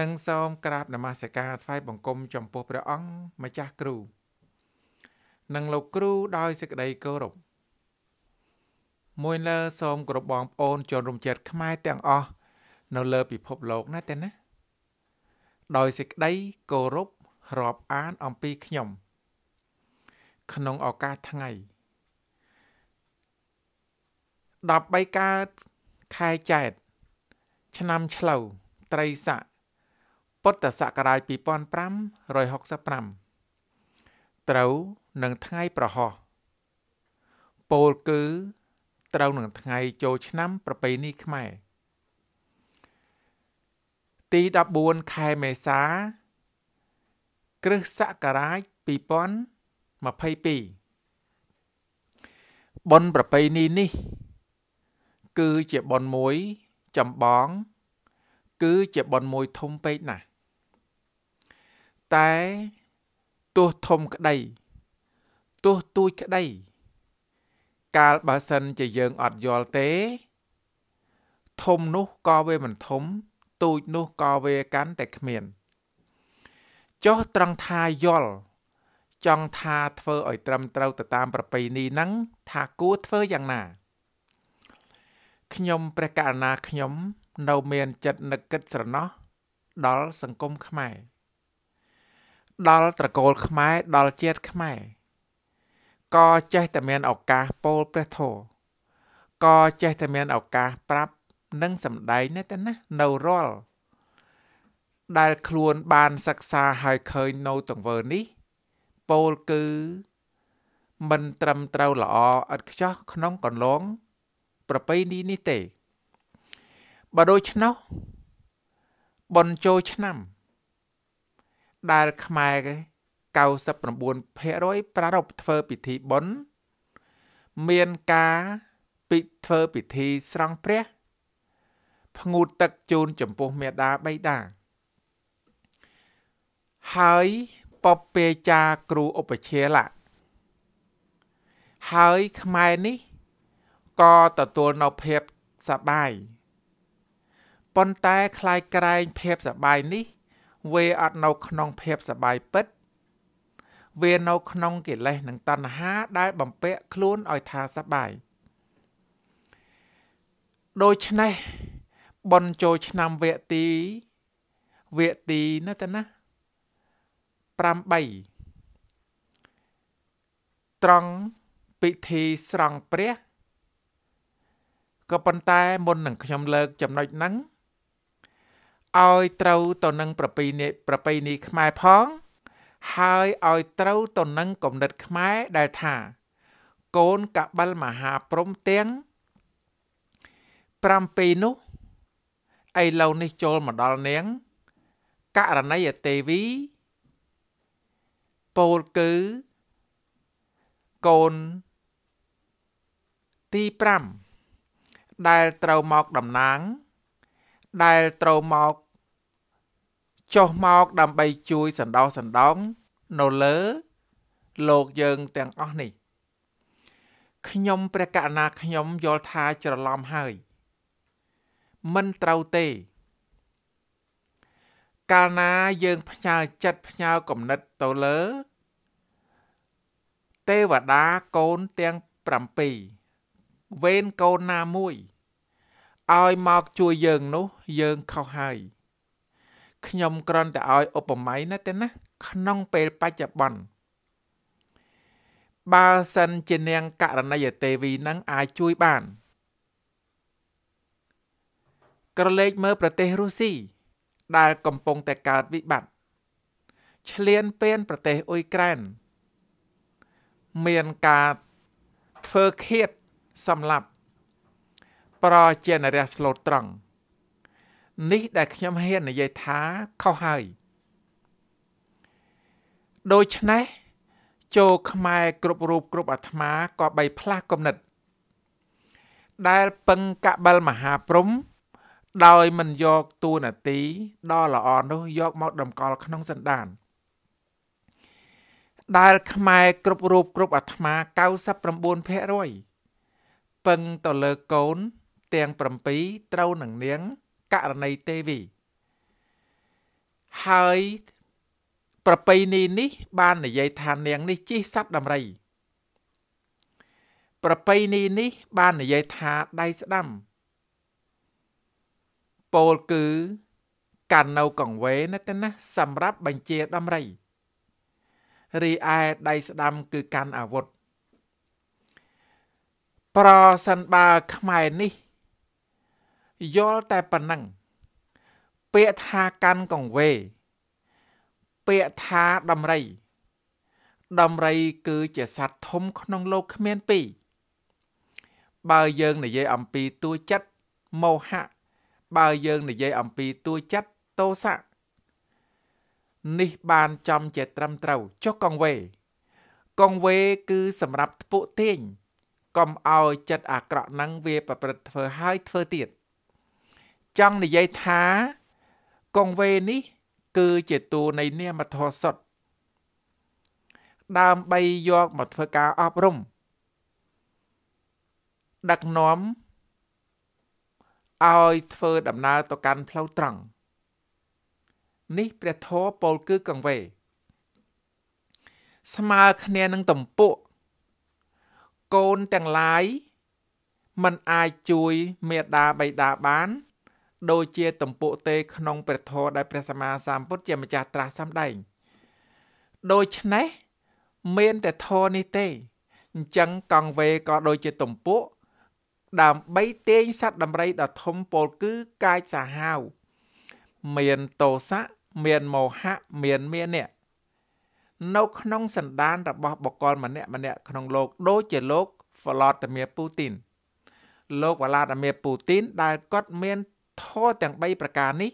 និងសូមក្រាបនមស្ការថ្វាយបង្គំចំពោះព្រះអង្គម្ចាស់គ្រូ និងលោកគ្រូដោយសេចក្តីគោរពមួយលើសូមគោរពបងប្អូន ជនរំចិត្តខ្មែរទាំងអស់នៅលើពិភពលោកណាទេណាដោយសេចក្តីគោរពរាប់អានអំពីខ្ញុំ ក្នុងឱកាសថ្ងៃ13កើតខែចែកឆ្នាំឆ្លូវត្រីស័កពុទ្ធសករាជ2565ត្រូវនឹងថ្ងៃប្រហោះពោលគឺត្រូវនឹងថ្ងៃចូលឆ្នាំ ប្រពៃណីខ្មែរ ទី14ខែមេសា គ្រិស្តសករាជ2022បុណ្យប្រពៃណីនេះ គឺជាបុណ្យមួយចំបង គឺជាបុណ្យមួយធំពេកណាស់តែទោះធំក្តីទោះទួចក្តីកាលបើសិនជាយើងអត់យល់ទេ ធំនោះក៏វាមិនធំទូចនោះក៏វាកាន់តែគ្មានចុះត្រង់ថាយល់ចង់ថាធ្វើឲ្យ ត្រឹមត្រូវទៅតាម ប្រពៃណីហ្នឹងថាគួរធ្វើយ៉ាងណាខ្ញុំព្រះករណាខ្ញុំ នៅមាន ចិត្តនឹកគិតស្រណោះ ដល់សង្គមខ្មែរដល់ត្រកូលខ្មែរដល់ជាតិខ្មែរក៏ចេះតែមានឱកាសពោលព្រះធម៌ក៏ចេះតែមានឱកាសប្រាប់ និងសម្ដែងនៅតែណានៅរាល់ដែលខ្លួនបានសិក្សាហើយឃើញនៅទង្វើនេះពោលគឺមិនត្រឹមត្រូវល្អឥតខ្ចោះក្នុងកន្លងប្រពៃណីនេះទេបើដូច្នោះបនចូលឆ្នាំដែលខ្មែរ99%ប្រារព្ធធ្វើពិធីបុណ្យមានការពិធ្វើពិធីស្រង់ព្រះផ្ងូតទឹកជូនចំពោះមេដាបៃតាហើយពពេចាគ្រូឧបជាលៈហើយខ្មែរនេះក៏ទទួលនៅភាពសបាយប៉ុន្តែคล้ายក្រែងភាពសបាយនេះវាអត់នៅ ក្នុង ភាពសបាយពិត វានៅ ក្នុងកិលេសនិងតណ្ហា ដែលបំពាក់ខ្លួនឲ្យថាសបាយដូច្នេះបនចូលឆ្នាំវគ្គទីវគ្គទីណាតណា8ត្រង់ពិធីស្រង់ព្រះក៏ប៉ុន្តែមុននឹងខ្ញុំលើកចំណុចហ្នឹងឲ្យត្រូវទៅនឹងប្រពៃណីប្រពៃណីខ្មែរផង ហើយឲ្យត្រូវទៅនឹងគំនិតខ្មែរដែលថា កូនកបិលមហាព្រំទាំង7នោះឥឡូវនេះចូលមកដល់នាងករណីអទេវីពោលគឺកូនទី5ដែលត្រូវមកតំណាងដែលត្រូវមកចុះមកដើម្បីជួយ សណ្ដោសណ្ដងនៅលើលោកយើងទាំងអស់នេះខ្ញុំ ព្រះកណាខ្ញុំយល់ថាច្រឡំហើយមិនត្រូវទេកាលណាយើង ផ្ញើចិត្តផ្ញើគំនិតទៅលើ ទេវតាកូនទាំង7វេនកូនណាមួយឲ្យមកជួយយើងនោះយើងខុសហើយខ្ញុំគ្រាន់តែឲ្យឧបមាណាទេណា ក្នុងពេលបច្ចុប្បន្នបើសិនជានាងករណីទេវីនឹងអាចជួយបានក្រឡេកមើលប្រទេសរុស្ស៊ីដែលកំពុងតែកើតវិបត្តិឆ្លៀនពៀនប្រទេសអ៊ុយក្រែនមានការធ្វើឃាតសម្លាប់ប្រជានរះស្លូតត្រង់នេះដែលខ្ញុំហ៊ាននិយាយថាខុសហើយ ដូច្នេះចូលខ្មែរគ្រប់រូបគ្រប់អាត្មាក៏បីផ្លាស់គំនិត ដែលពឹងកបិលមហាព្រំ ដោយមិនយកទួនាទីដ៏ល្អនោះយកមកតម្កល់ក្នុងសន្តានដែលខ្មែរគ្រប់រូបគ្រប់អាត្មា99%ពឹងទៅលើកូនទាំង7ត្រូវនឹងនាងករណីទេវីហើយប្រពៃណីនេះបាននិយាយថានាងនេះជិះសត្វដំរី ប្រពៃណីនេះបាននិយាយថាដៃស្ដាំពោលគឺកាន់នៅកង្វេណាទៅណា សម្រាប់បញ្ជាដំរី រីឯដៃស្ដាំគឺកាន់អាវុធប្រសិនបើខ្មែរនេះយល់តែប៉ុណ្ណឹងពាក្យថាកាន់កង្វេ ពាក្យថាដំរីដំរីគឺជាសត្វធំក្នុងលោកគ្មានពីរបើយើងនិយាយអំពីទួចិត្តមោហៈបើយើងនិយាយអំពីទួចិត្តទោសៈនេះបានចំជាត្រឹមត្រូវចុះកង្វេ កង្វេគឺសម្រាប់ផ្ពុកទាញកុំឲ្យចិត្តអាក្រក់នឹងវាប្រព្រឹត្តធ្វើហើយធ្វើទៀត។ចង់និយាយថាកងវេនេះ គឺជាតួនៃនាមធម៌សុទ្ធដើម្បីយកមកធ្វើការអប់រំដឹកនាំឲ្យធ្វើដំណើរទៅកាន់ផ្លូវត្រង់នេះព្រះធម៌ពោលគឺកង្វេ ស្មើគ្នានឹងតំពុកកូនទាំងឡាយ មិនអាចជួយមេដាបៃតាបានដូចជាទំពុទេក្នុងព្រះធម៌ដែលព្រះសម្មាសម្ពុទ្ធជាម្ចាស់ត្រាស់សម្ដែងដូច្នេះមានតែធម៌នេះទេអញ្ចឹងកង្វេក៏ដូចជាទំពុដើម្បីទាញសត្វដំរីដ៏ធំពលគឺកាយសាហាវមានតោសៈមានមោហៈមានមានៈនៅក្នុងសន្តានរបស់បុគ្គលម្នាក់ម្នាក់ក្នុងលោក ដូចជាលោកវ្លាឌីមៀពូទីនលោកវ្លាឌីមៀពូទីនដែលគាត់មានធម៌ទាំង3ប្រការនេះ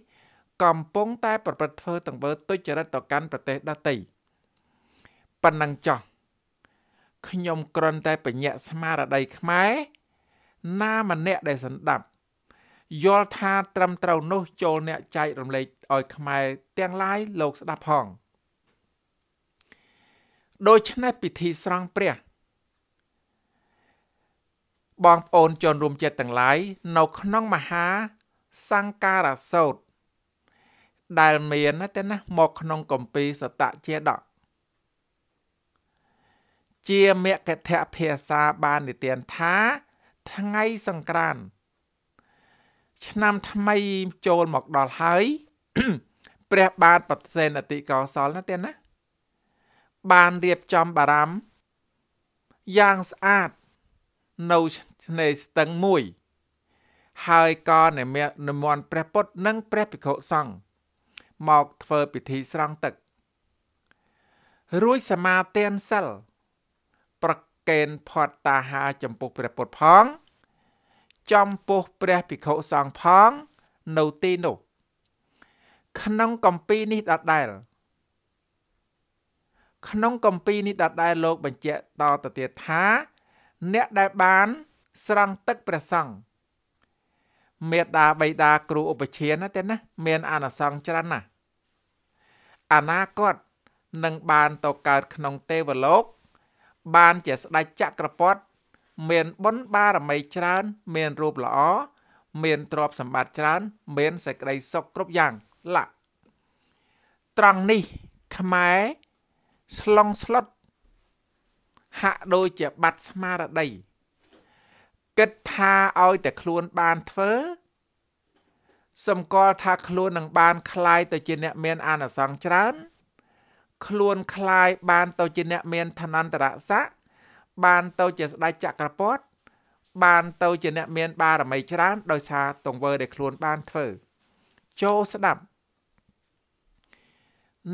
កំពុងតែប្រព្រឹត្តធ្វើទង្វើទុច្ចរិតទៅកាន់ប្រទេសដទៃប៉ុណ្ណឹងចោះខ្ញុំគ្រាន់តែបញ្ញាក់ស្មារតីខ្មែរណាម្នាក់ដែលសន្តាប់ យល់ថាត្រឹមត្រូវនោះចូលអ្នកចែករំលែកឲ្យ ខ្មែរទាំងឡាយលោកស្ដាប់ផង ដូច្នេះពិធីស្រង់ព្រះបងប្អូនជនរួមជាតិទាំងឡាយនៅក្នុងមហាសង្ការសោតដែលមានតែណា មកក្នុងកម្ពីសតជាដកជាមគ្គធៈភាសាបាននិទានថាថ្ងៃសង្ក្រាន្តឆ្នាំថ្មីចូលមកដល់ហើយ ព្រះបាទបសេនអតិកោសលណាទៀតណាបានរៀបចំបារម្ភយ៉ាងស្អាតនៅឆ្នេរស្ទឹងមួយហើយក៏និមន្តព្រះពុទ្ធនិងព្រះភិក្ខុសង្ឃមកធ្វើពិធីស្រង់ទឹក រួចសមាទានសិលប្រកេនផតតាហាចំពោះព្រះពុទ្ធផង ចំពោះព្រះភិក្ខុសង្ឃផងនៅទីនោះក្នុងកម្ពីនេះដដែលក្នុងកម្ពីនេះដដែលលោកបញ្ជាក់តទៅទៀតថា អ្នកដែលបាន ស្រង់ទឹកព្រះសង្ឃមេដាបៃតាគ្រូឧបជាណាទេណា មានអានិសង្សច្រើនណាស់អនាគតនឹងបានទៅកើតក្នុងទេវលោក បានជាស្ដេចចក្រពត្តិមានបុណ្យបារមីច្រើន មានរូបល្អមានទ្រព្យសម្បត្តិច្រើន មានសេចក្តីសុខគ្រប់យ៉ាងឡាត្រង់នេះខ្មែរស្លងស្លុតហាក់ដូចជាបាត់ស្មារតីគិតថាឲ្យតែខ្លួនបានធ្វើសម្គាល់ថាខ្លួននឹងបានคลายទៅជាអ្នកមានអានិសង្សច្រើន ខ្លួនคลายបានទៅជាអ្នកមានឋានន្តរស័ក្តិបានទៅជាស្ដេចចក្រពតបានទៅជាអ្នកមានបារមីច្រើន ដោយសារទង្វើដែលខ្លួនបានធ្វើចូលស្ដាប់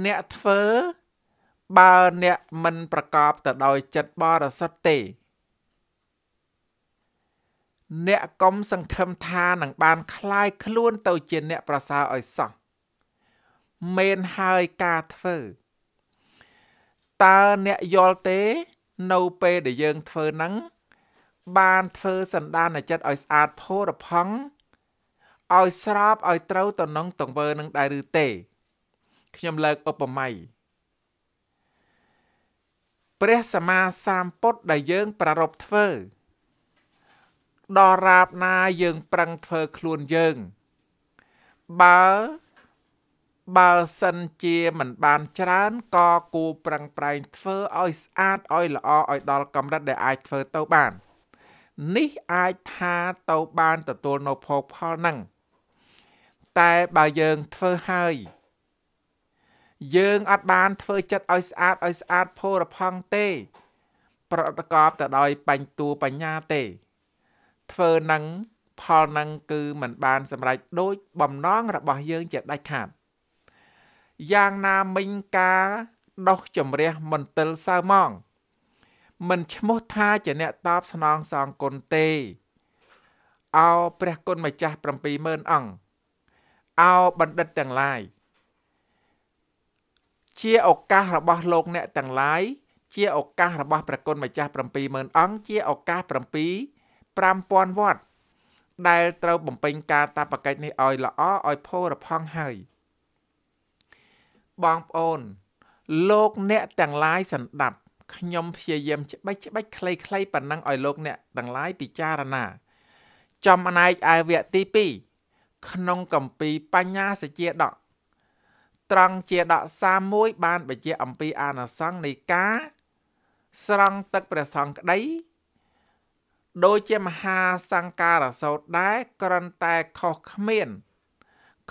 អ្នកធ្វើបើអ្នកមិនប្រកបទៅដោយចិត្តបរិសុទ្ធទេអ្នកកុំសង្ឃឹមថានឹងបានคลายខ្លួនទៅជាអ្នកប្រសើរឲ្យសោះមែនហើយការធ្វើ តើអ្នកយល់ទេនៅពេលដែលយើងធ្វើហ្នឹងបានធ្វើសន្តានចិត្តឲ្យស្អាតផូរផង់ឲ្យស្របឲ្យត្រូវតំណងតង្វើនឹងដែរឬទេខ្ញុំលើកឧបមាព្រះសម្មាសម្ពុទ្ធដែលយើងប្រារព្ធធ្វើដល់រាបណាយើងប្រឹងធ្វើខ្លួនយើង បើបើសិនជាមិនបានច្រើនក៏គូប្រឹងប្រែងធ្វើឲ្យស្អាតឲ្យល្អឲ្យដល់កម្រិតដែលអាចធ្វើទៅបាន នេះអាចថាទៅបានទទួលនៅផលផលហ្នឹងតែបើយើងធ្វើហើយ យើងអត់បានធ្វើចិត្តឲ្យស្អាតឲ្យស្អាតផលរផង់ទេ ប្រកបទៅដោយបញ្ញទួបញ្ញាទេធ្វើនឹងផលនឹងគឺมันបានសម្រេចដូចបំណងរបស់យើងជាដាច់ខាតយ៉ាងណាមិញការដោះជំរះមន្ទិលសៅម៉ងមិនឈ្មោះថាជាអ្នកតបស្នងសងគុណទេអោព្រះគុណម្ចាស់70000អង្គអោបណ្ឌិតទាំងឡាយជាឱកាសរបស់លោកអ្នកទាំងឡាយជាឱកាសរបស់ព្រះគុណម្ចាស់70000អង្គជាឱកាស7 5000វ៉ាត់ដែលត្រូវបំពេញការតាបកិច្ចនេះឲ្យល្អឲ្យផូរផង់ហើយបងប្អូន លោកអ្នកទាំងឡាយសន្តាប់ខ្ញុំព្យាយាមច្បិចច្បិចខ្លីៗប៉ុណ្ណឹងឲ្យលោកអ្នកទាំងឡាយពិចារណាចំណែកឯវគ្គទី2ក្នុងកម្ពីបញ្ញាសជាដកត្រង់ជាដក31បានបញ្ជាក់អំពីអានិសង្សនៃការ ស្រង់ទឹកព្រះសង្ឃក្តីដូចជាមហាសង្ការសោតដែរគ្រាន់តែខុសគ្មាន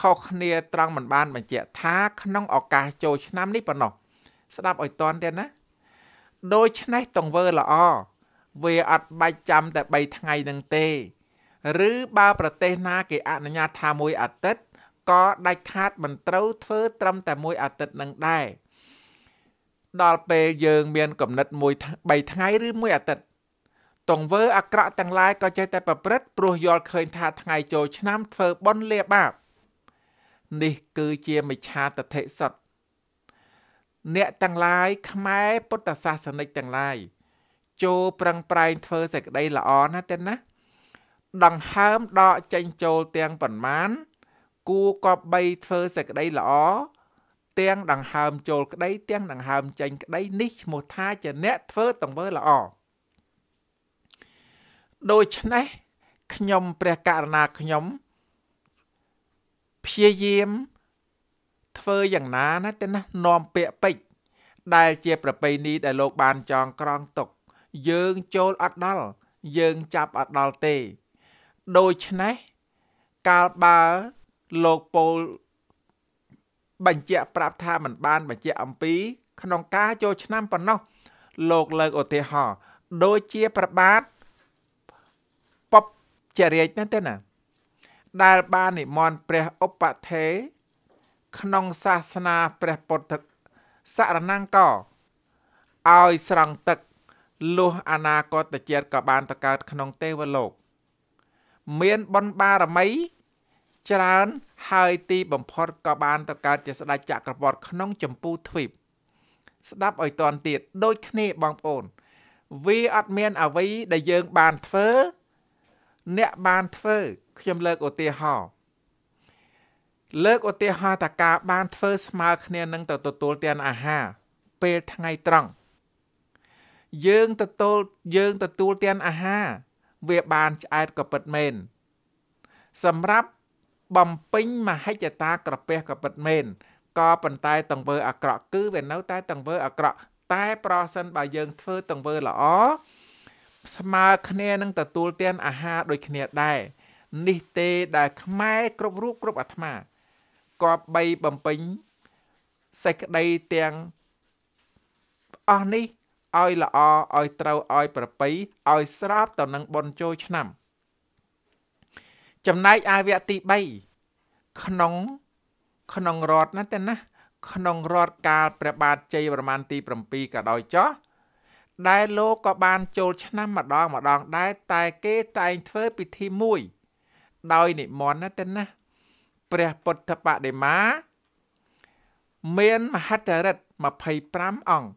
ខុសគ្នាត្រង់មិនបានបញ្ជាក់ថាក្នុងឱកាសចូលឆ្នាំនេះប៉ុណ្ណោះស្ដាប់ឲ្យតន់ទៀតណា ដូច្នេះតង្វើល្អវាអត់បាច់ចាំតែ3ថ្ងៃនឹងទេ ឬបើប្រទេសណាគេអនុញ្ញាតថាមួយអាទិត្យក៏ដាច់ខាតមិនត្រូវធ្វើ ត្រឹមតែមួយអាទិត្យនឹងដែរដល់ពេលយើងមានកំណត់មួយ3ថ្ងៃឬមួយអាទិត្យទង្វើអាក្រក់ទាំងឡាយក៏ចេះតែប្រព្រឹត្តព្រោះយល់ឃើញថាថ្ងៃចូលឆ្នាំធ្វើបុណ្យលាបាបនេះគឺជាមិឆាតតិសត អ្នកទាំងឡាយខ្មែរពុទ្ធសាសនិកទាំងឡាយ ចូលប្រឹងប្រែងធ្វើសេចក្តីល្អណាស់ទេណាដង្ហើមដកចេញចូលទាំងប៉ុន្មានគួគបបីធ្វើសេចក្តីល្អទាំងដង្ហើមចូលក្តីទាំងដង្ហើមចេញក្តីនេះឈ្មោះថាជាអ្នកធ្វើតង្វើល្អដូច្នេះខ្ញុំ ព្រះករណាខ្ញុំព្យាយាម ធ្វើយ៉ាងណាណាទៅណានាំពាក្យពេចដែលជាប្រពៃណីដែល លោកបានចងក្រងទុក យើងចូលអត់ដល់យើងចាប់អត់ដល់ទេ ដូច្នេះកាលបើលោកពូលបញ្ជាក់ប្រាប់ថាมันបាន បញ្ជាក់អំពី ក្នុងការចូលឆ្នាំប៉ុណ្ណោះលោកលើកឧទាហរណ៍ដូចជាប្របាទជារាជណាស់ទេណាដែលបាននិមន្តព្រះឧបថេរក្នុងសាសនាព្រះពុទ្ធសរណង្គឲ្យស្រង់ទឹកលុះអនាគតជាតិក៏បានទៅកើត ក្នុងទេវលោក មានបុណ្យបារមី ច្រើនហើយទីបំផុតក៏បានទៅកើតជាស្ដេចចក្រពតក្នុងចម្ពូទ្វីបស្ដាប់ឲ្យតន់ទៀត ដូចគ្នាបងប្អូនវាអត់មានអ្វីដែលយើងបានធ្វើអ្នកបានធ្វើខ្ញុំលើកឧទាហរណ៍លើកឧទាហរណ៍ថាការបានធ្វើស្មើគ្នានឹងទៅទទួលទានអាហារពេលថ្ងៃត្រង់យើងទទួលយើងទទួលទានអាហារវាបានឆ្អែតក៏ពិតមែនសម្រាប់បំពេញមហិច្ឆតាក្រពះក៏ពិតមែនក៏ប៉ុន្តែតង្វើអាក្រក់គឺវានៅតែតង្វើអាក្រក់តែប្រសិនបើយើងធ្វើតង្វើល្អស្មើគ្នានឹងទទួលទានអាហារដូចគ្នាដែរនេះទេដែល ខ្មែរគ្រប់រូបគ្រប់អាត្មាគប3បំពេញសេចក្តីទាំងអស់នេះឲ្យល្អឲ្យត្រូវឲ្យ ប្រប្រៃឲ្យស្របទៅនឹងបុណ្យចូលឆ្នាំ ចំណែកអាវៈទី3ក្នុងក្នុងរដ្ឋណាតែណា ក្នុងរដ្ឋកាលព្រះបាទជ័យប្រមាណទី7ក៏ដោយចោះដែលលោកក៏បានចូលឆ្នាំម្ដងម្ដង ដែរតែគេតែងធ្វើពិធីមួយ ដោយនិមន្តណាទៅណាព្រះពុទ្ធបដិមា មានមហិទ្ធិឫទ្ធិ25អង្គ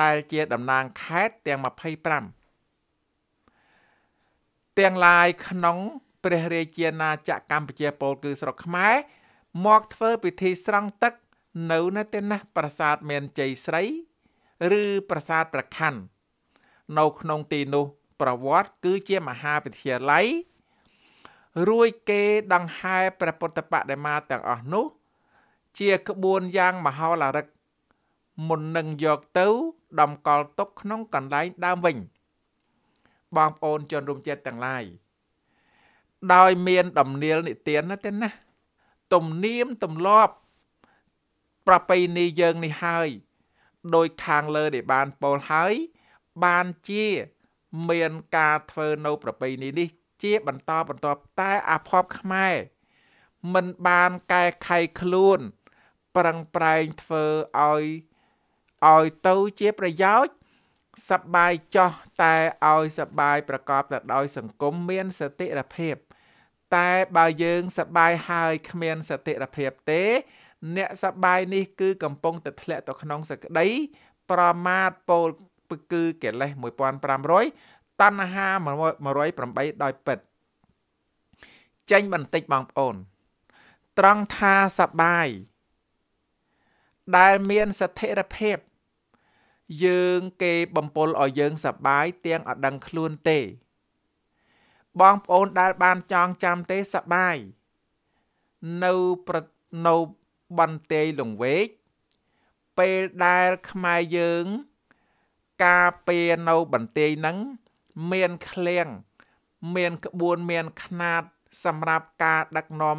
ដែលជាតំណាងខេត្តទាំង25ទាំងឡាយក្នុង ព្រះរាជាណា ចក្រកម្ពុជាពលគឺស្រុកខ្មែរមកធ្វើ ពិធីស្រង់ទឹក នៅនៅទីណា ប្រាសាទមានជ័យស្រីឬប្រាសាទប្រខ័ននៅក្នុងទីនោះ ប្រវត្តិគឺជាមហាវិទ្យាល័យរួចគេដង្ហែព្រះពុទ្ធបដិមាទាំងអស់នោះ ជាក្បួនយ៉ាងមហោឡារឹកមុននឹងយកទៅតម្កល់ទុកក្នុងកន្លែងដើមវិញ បងប្អូនជនរួមជាតិទាំងឡាយដោយមានដំណៀលនិទានណាទេណាទំនៀមទម្លាប់ប្រពៃណីយើងនេះហើយដោយខាងលើដែលបានពោលហើយបានជាមានការធ្វើនៅប្រពៃណីនេះ ជាបន្តបន្ទាប់តែអាភ័ព្វខ្មែរមិនបានកែខៃខ្លួន ប្រឹងប្រែងធ្វើឲ្យឲ្យទៅជាប្រយោជន៍សបាយចោះតែឲ្យសបាយប្រកបទៅដោយ សង្គមមានសតិរភាពតែបើយើងសបាយហើយគ្មានសតិរភាពទេអ្នកសបាយនេះគឺកំពុងតែធ្លាក់ទៅក្នុងសក្តីប្រមាទពោលគឺកិលេស1500តណ្ហា108ដោយពិតចេញបន្តិចបងប្អូន ត្រង់ថាសបាយដែលមានស្ថិរភាព យើងគេបំពល់ឲ្យយើង សបាយ ទាំងអត់ដឹងខ្លួនទេ បងប្អូនដែលបានចងចាំទេសបាយនៅនៅបន្ទាយលង្វែកពេលដែលខ្មែរយើង ការពារនៅបន្ទាយហ្នឹងមានឃ្លាំងមានក្បួនមានຂណាតសម្រាប់ការដឹកនាំ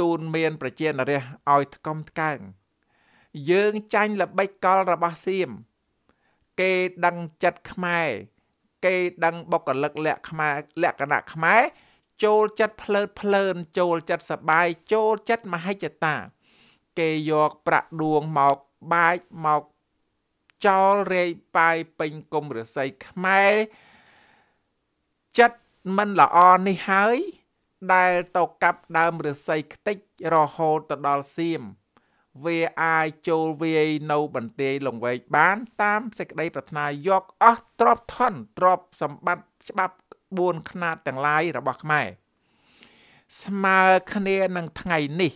ទូនមានប្រជានរាស្ត្រឲ្យថ្កំថ្កើងយើងចាញ់ល្បិចកលរបស់សៀមគេដឹងចិត្តខ្មែរគេដឹងបុគ្គលិកលក្ខខ្មែរលក្ខណៈខ្មែរចូលចិត្តផ្លើតផ្លើនចូលចិត្តសបាយចូលចិត្តមហិច្ឆតាគេយកប្រាក់ដួងមកបាចមកចោលរាយប៉ាយពេញគុំរស័យខ្មែរចិត្តមិនល្អនេះហើយ ដែលទៅកាប់ដើមរស័យខ្ទេចរហូតទៅដល់សៀមវាអាចចូលវាយនៅបន្ទាយលង្វែកបាន តាម សេចក្តី ប្រាថ្នាយកអស់ទ្រពថនទ្រពសម្បត្តិច្បាប់4ຂ្នាតទាំងឡាយរបស់ខ្មែរស្មើគ្នានឹងថ្ងៃនេះ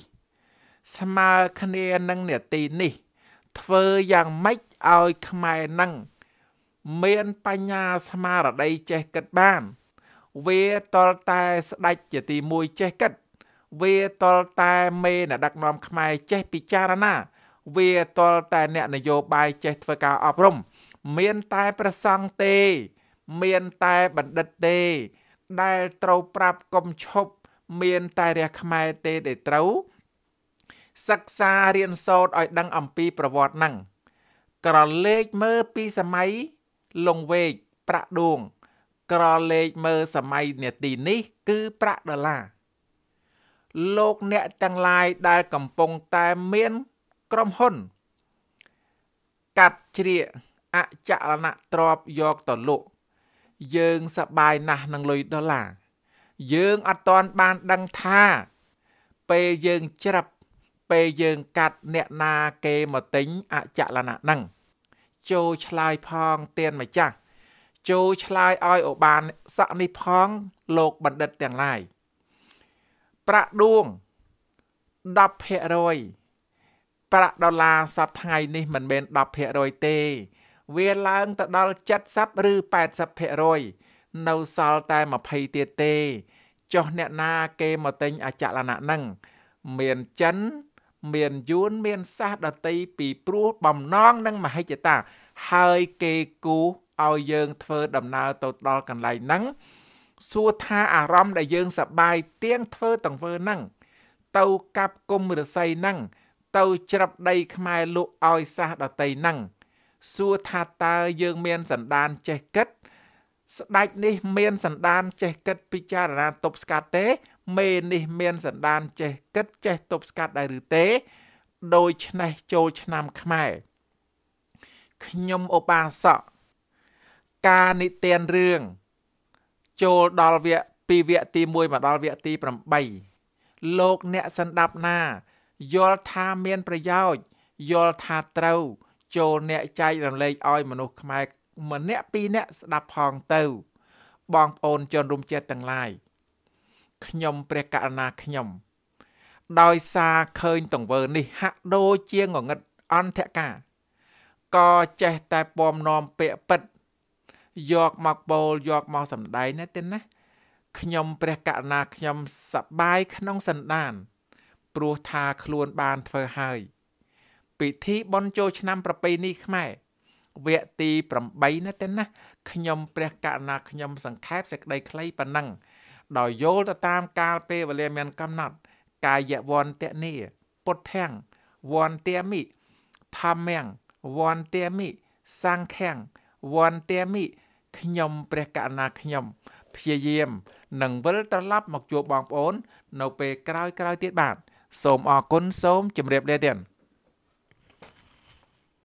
ស្មើគ្នានឹងនេតិនេះ ធ្វើយ៉ាងម៉េចឲ្យខ្មែរនឹងមានបញ្ញាស្មារតីចេះគិតបាន វាតលតែស្ដេចជាទី1ចេះគិត វាតលតែមេអ្នកដឹកនាំខ្មែរចេះពិចារណា វាតលតែអ្នកនយោបាយចេះធ្វើការអប់រំមានតែប្រសង់ទេ មានតែបណ្ឌិតទេ ដែលត្រូវប្រាប់កុំឈប់មានតែរះខ្មែរទេដែលត្រូវសិក្សារៀនសូត្រឲ្យដឹងអំពីប្រវត្តិនឹងក្រឡេកមើលពីសម័យលង្វែកប្រាក់ដួង ក្រឡេកមើលសម័យនាទីនេះ គឺប្រាក់ដុល្លារលោកអ្នកទាំងឡាយដែល កំពុងតែមាន ក្រុមហ៊ុនកាត់ជ្រៀកអចលនៈទ្រព្យយកទៅលក់យើងសប្បាយណាស់នឹងលុយដុល្លារយើងអត់តន់បានដឹងថា ពេលយើងច្រាប់ពេលយើងកាត់អ្នកណាគេមកទិញអចលនៈហ្នឹងចូលឆ្លើយផងទៀនម្ចាស់ចូលឆ្លើយឲ្យឧបានស័កនេះផង លោកបណ្ឌិតទាំងឡាយប្រាក់ដួង10%ប្រាក់ដុល្លារសប្ថ្ងៃនេះមិនមែន10%ទេ វាឡើងទៅដល់70ឬ80%នៅសល់តែ20ទៀតទេចុះអ្នកណាគេមកទិញអចលនៈហ្នឹងមានចិនមានយួនមានសាសដតីពីព្រោះបំណងនិងមហិច្ឆតា ហើយគេគូឲ្យយើងធ្វើដំណើរទៅដល់កន្លែងហ្នឹងសួរថាអារម្មណ៍ដែលយើងសប្បាយទៀងធ្វើតង្វើហ្នឹងទៅកាប់គុំរស័យហ្នឹងទៅច្រាប់ដីខ្មែរលក់ឲ្យសាសដតីហ្នឹងសួរថាតើយើងមានសន្តានចេះគិតស្ដេចនេះ មានសន្តាន ចេះគិតពិចារណាទប់ស្កាត់ទេមេនេះមានសន្តានចេះគិតចេះទប់ស្កាត់ដែរឬទេ ដូច្នេះចូលឆ្នាំខ្មែរខ្ញុំឧបាសក ការនិទានរឿងចូលដល់វគ្គពីវគ្គទី1មកដល់វគ្គទី8លោកអ្នកសន្តាប់ណា យល់ថាមានប្រយោជន៍យល់ថាត្រូវ ចូលអ្នកចែករំលែកឲ្យមនុស្សខ្មែរម្នាក់ពីរនាក់ស្ដាប់ផងទៅ បងប្អូនជនរួមជាតិទាំងឡាយខ្ញុំ ព្រះករណាខ្ញុំដោយសារឃើញទង្វើនេះហាក់ដូចជាងងឹតអន្តកាក៏ចេះតែពំនាំពាក្យពិតយកមកបូលយកមកសំដែងណាទេណាខ្ញុំព្រះករណាខ្ញុំសបាយក្នុងសន្តាន ព្រោះថាខ្លួនបានធ្វើហើយពិធីបុណ្យចូលឆ្នាំ ប្រពៃណីខ្មែរវគ្គទី8ណាទេណាខ្ញុំព្រះករណាខ្ញុំ សង្ខេបសេចក្តីខ្លីប៉ុណ្ណឹងដោយយល់ទៅតាមកាលពេលវេលាមានកំណត់ កាយវន្តនីពុទ្ធាំងវន្តមិធម្មំវន្តមិសង្ខាំងវន្តមិខ្ញុំព្រះកណាខ្ញុំព្យាយាមនឹងវិលត្រឡប់មកជួបបងប្អូន នៅពេលក្រោយៗទៀតបាទសូមអរគុណសូមជម្រាបលាទៀត